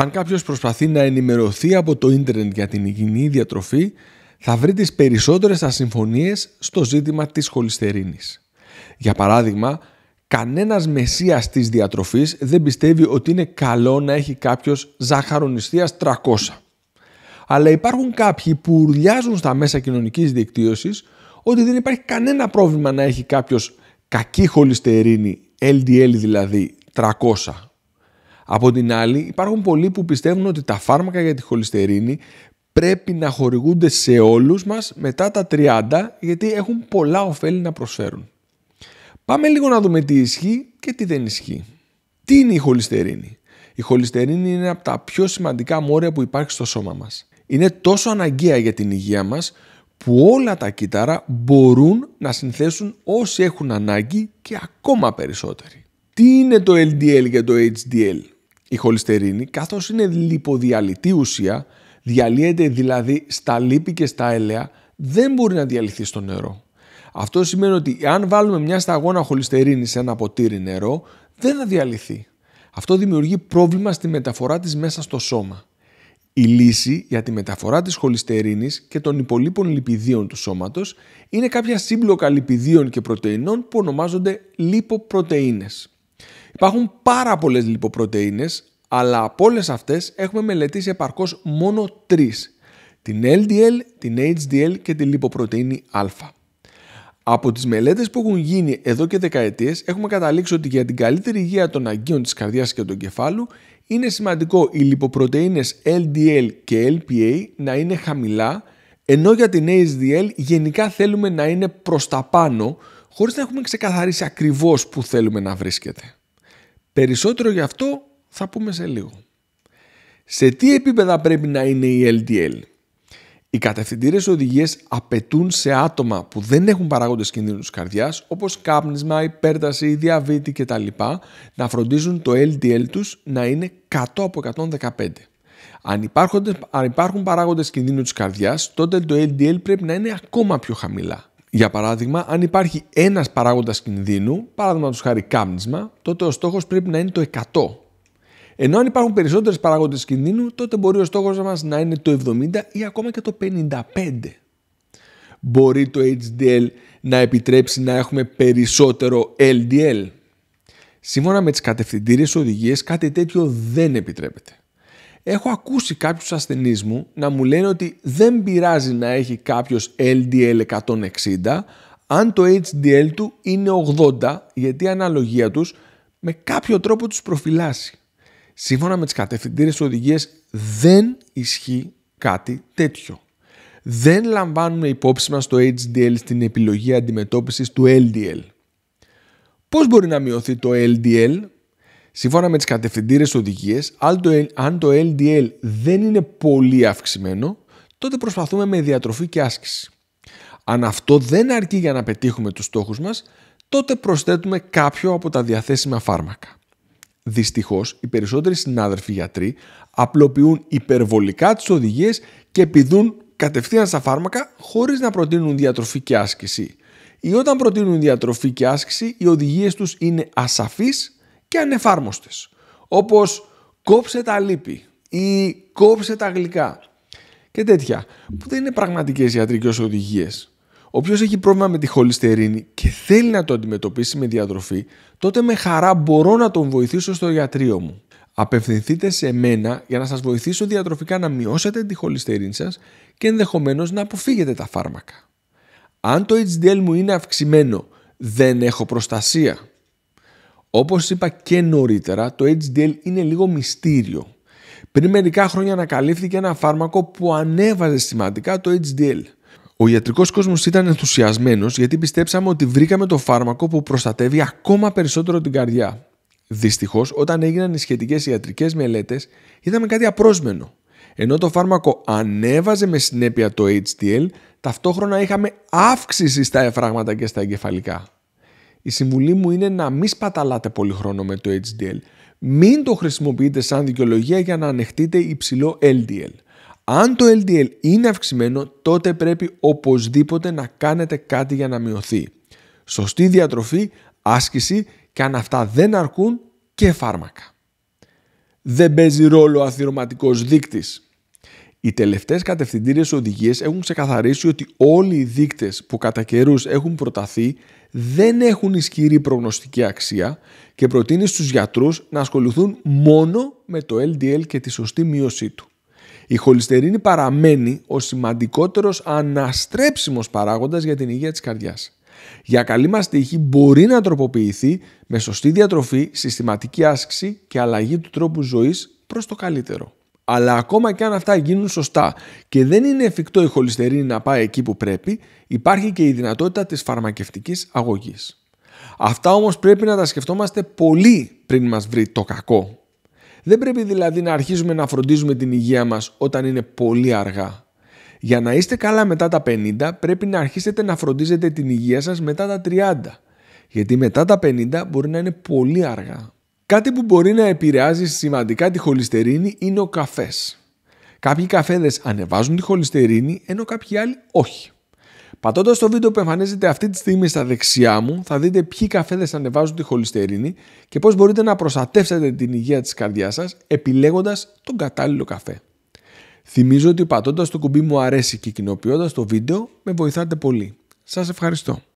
Αν κάποιος προσπαθεί να ενημερωθεί από το ίντερνετ για την υγιεινή διατροφή, θα βρει τις περισσότερες ασυμφωνίες στο ζήτημα της χολυστερίνης. Για παράδειγμα, κανένας μεσίας της διατροφής δεν πιστεύει ότι είναι καλό να έχει κάποιος ζαχαρονιστίας 300. Αλλά υπάρχουν κάποιοι που ουρλιάζουν στα μέσα κοινωνικής δικτύωσης ότι δεν υπάρχει κανένα πρόβλημα να έχει κάποιος κακή χολυστερίνη, LDL δηλαδή, 300 από την άλλη, υπάρχουν πολλοί που πιστεύουν ότι τα φάρμακα για τη χολυστερίνη πρέπει να χορηγούνται σε όλους μας μετά τα 30 γιατί έχουν πολλά ωφέλη να προσφέρουν. Πάμε λίγο να δούμε τι ισχύει και τι δεν ισχύει. Τι είναι η χολυστερίνη. Η χολυστερίνη είναι από τα πιο σημαντικά μόρια που υπάρχει στο σώμα μας. Είναι τόσο αναγκαία για την υγεία μας που όλα τα κύτταρα μπορούν να συνθέσουν όσοι έχουν ανάγκη και ακόμα περισσότεροι. Τι είναι το LDL και το HDL. Η χολυστερίνη, καθώς είναι λιποδιαλυτή ουσία, διαλύεται δηλαδή στα λίπη και στα έλαια, δεν μπορεί να διαλυθεί στο νερό. Αυτό σημαίνει ότι αν βάλουμε μια σταγόνα χολυστερίνης σε ένα ποτήρι νερό, δεν θα διαλυθεί. Αυτό δημιουργεί πρόβλημα στη μεταφορά της μέσα στο σώμα. Η λύση για τη μεταφορά της χολυστερίνης και των υπολείπων λιπηδίων του σώματος είναι κάποια σύμπλοκα λιπιδίων και πρωτεϊνών που ονομάζονται λιποπρωτεΐνες. Υπάρχουν πάρα πολλές λιποπρωτεΐνες, αλλά από όλες αυτές έχουμε μελετήσει επαρκώς μόνο τρεις. Την LDL, την HDL και την λιποπρωτεΐνη α. Από τις μελέτες που έχουν γίνει εδώ και δεκαετίες έχουμε καταλήξει ότι για την καλύτερη υγεία των αγκίων της καρδιάς και του κεφάλου είναι σημαντικό οι λιποπρωτεΐνες LDL και LPA να είναι χαμηλά ενώ για την HDL γενικά θέλουμε να είναι προς τα πάνω χωρίς να έχουμε ξεκαθαρίσει ακριβώς που θέλουμε να βρίσκεται. Περισσότερο γι' αυτό θα πούμε σε λίγο. Σε τι επίπεδα πρέπει να είναι η LDL. Οι κατευθυντήρες οδηγίες απαιτούν σε άτομα που δεν έχουν παράγοντες κινδύνους καρδιάς όπως κάπνισμα, υπέρταση, διαβήτη κτλ. να φροντίζουν το LDL τους να είναι κάτω από 115. Αν, υπάρχουν, αν υπάρχουν παράγοντες κινδύνου της καρδιάς τότε το LDL πρέπει να είναι ακόμα πιο χαμηλά. Για παράδειγμα, αν υπάρχει ένας παράγοντας κινδύνου, παράδειγμα τους χάρη κάμνισμα, τότε ο στόχος πρέπει να είναι το 100. Ενώ αν υπάρχουν περισσότερες παράγοντες κινδύνου, τότε μπορεί ο στόχος μας να είναι το 70 ή ακόμα και το 55. Μπορεί το HDL να επιτρέψει να έχουμε περισσότερο LDL. Σύμφωνα με τις κατευθυντήριες οδηγίες κάτι τέτοιο δεν επιτρέπεται. Έχω ακούσει κάποιους ασθενείς μου να μου λένε ότι δεν πειράζει να έχει κάποιος LDL 160 αν το HDL του είναι 80 γιατί η αναλογία τους με κάποιο τρόπο τους προφυλάσσει. Σύμφωνα με τις κατευθυντήρες οδηγίες δεν ισχύει κάτι τέτοιο. Δεν λαμβάνουμε υπόψη μας το HDL στην επιλογή αντιμετώπισης του LDL. Πώς μπορεί να μειωθεί το LDL Σύμφωνα με τις κατευθυντήρε οδηγίες, αν το LDL δεν είναι πολύ αυξημένο, τότε προσπαθούμε με διατροφή και άσκηση. Αν αυτό δεν αρκεί για να πετύχουμε τους στόχους μας, τότε προσθέτουμε κάποιο από τα διαθέσιμα φάρμακα. Δυστυχώς, οι περισσότεροι συνάδελφοι γιατροί απλοποιούν υπερβολικά τις οδηγίες και επιδούν κατευθείαν στα φάρμακα χωρίς να προτείνουν διατροφή και άσκηση. Ή όταν προτείνουν διατροφή και άσκηση, οι οδηγίες τους είναι ασαφείς και ανεφάρμοστες, όπως κόψε τα λύπη» ή κόψε τα γλυκά και τέτοια, που δεν είναι πραγματικές ιατρικές οδηγίες. Όποιος έχει πρόβλημα με τη χολυστερίνη και θέλει να το αντιμετωπίσει με διατροφή, τότε με χαρά μπορώ να τον βοηθήσω στο ιατρείο μου. Απευθυνθείτε σε μένα για να σας βοηθήσω διατροφικά να μειώσετε τη χολυστερίνη σας και ενδεχομένως να αποφύγετε τα φάρμακα. Αν το HDL μου είναι αυξημένο, δεν έχω προστασία. Όπως είπα και νωρίτερα, το HDL είναι λίγο μυστήριο. Πριν μερικά χρόνια ανακαλύφθηκε ένα φάρμακο που ανέβαζε σημαντικά το HDL. Ο ιατρικός κόσμος ήταν ενθουσιασμένος γιατί πιστέψαμε ότι βρήκαμε το φάρμακο που προστατεύει ακόμα περισσότερο την καρδιά. Δυστυχώς, όταν έγιναν οι σχετικές ιατρικές μελέτες, είδαμε κάτι απρόσμενο. Ενώ το φάρμακο ανέβαζε με συνέπεια το HDL, ταυτόχρονα είχαμε αύξηση στα εφράγματα και στα εγκεφαλικά η συμβουλή μου είναι να μην σπαταλάτε πολύ χρόνο με το HDL. Μην το χρησιμοποιείτε σαν δικαιολογία για να ανεχτείτε υψηλό LDL. Αν το LDL είναι αυξημένο, τότε πρέπει οπωσδήποτε να κάνετε κάτι για να μειωθεί. Σωστή διατροφή, άσκηση και αν αυτά δεν αρκούν και φάρμακα. Δεν παίζει ρόλο ο αθυρωματικός δείκτης. Οι τελευταίες κατευθυντήριες οδηγίες έχουν ξεκαθαρίσει ότι όλοι οι δείκτες που κατά καιρούς έχουν προταθεί δεν έχουν ισχυρή προγνωστική αξία και προτείνει στους γιατρούς να ασχοληθούν μόνο με το LDL και τη σωστή μείωσή του. Η χολυστερίνη παραμένει ο σημαντικότερος αναστρέψιμος παράγοντας για την υγεία της καρδιάς. Για καλή μας τύχη μπορεί να τροποποιηθεί με σωστή διατροφή, συστηματική άσκηση και αλλαγή του τρόπου ζωής προς το καλύτερο. Αλλά ακόμα και αν αυτά γίνουν σωστά και δεν είναι εφικτό η χολυστερίνη να πάει εκεί που πρέπει, υπάρχει και η δυνατότητα της φαρμακευτικής αγωγής. Αυτά όμως πρέπει να τα σκεφτόμαστε πολύ πριν μας βρει το κακό. Δεν πρέπει δηλαδή να αρχίζουμε να φροντίζουμε την υγεία μας όταν είναι πολύ αργά. Για να είστε καλά μετά τα 50 πρέπει να αρχίσετε να φροντίζετε την υγεία σας μετά τα 30. Γιατί μετά τα 50 μπορεί να είναι πολύ αργά. Κάτι που μπορεί να επηρεάζει σημαντικά τη χολυστερίνη είναι ο καφές. Κάποιοι καφέδες ανεβάζουν τη χολυστερίνη, ενώ κάποιοι άλλοι όχι. Πατώντας το βίντεο που εμφανίζεται αυτή τη στιγμή στα δεξιά μου, θα δείτε ποιοι καφέδες ανεβάζουν τη χολυστερίνη και πώς μπορείτε να προστατεύσετε την υγεία της καρδιάς σας επιλέγοντας τον κατάλληλο καφέ. Θυμίζω ότι πατώντας το κουμπί μου αρέσει και κοινοποιώντας το βίντεο με βοηθάτε πολύ. Σας ευχαριστώ.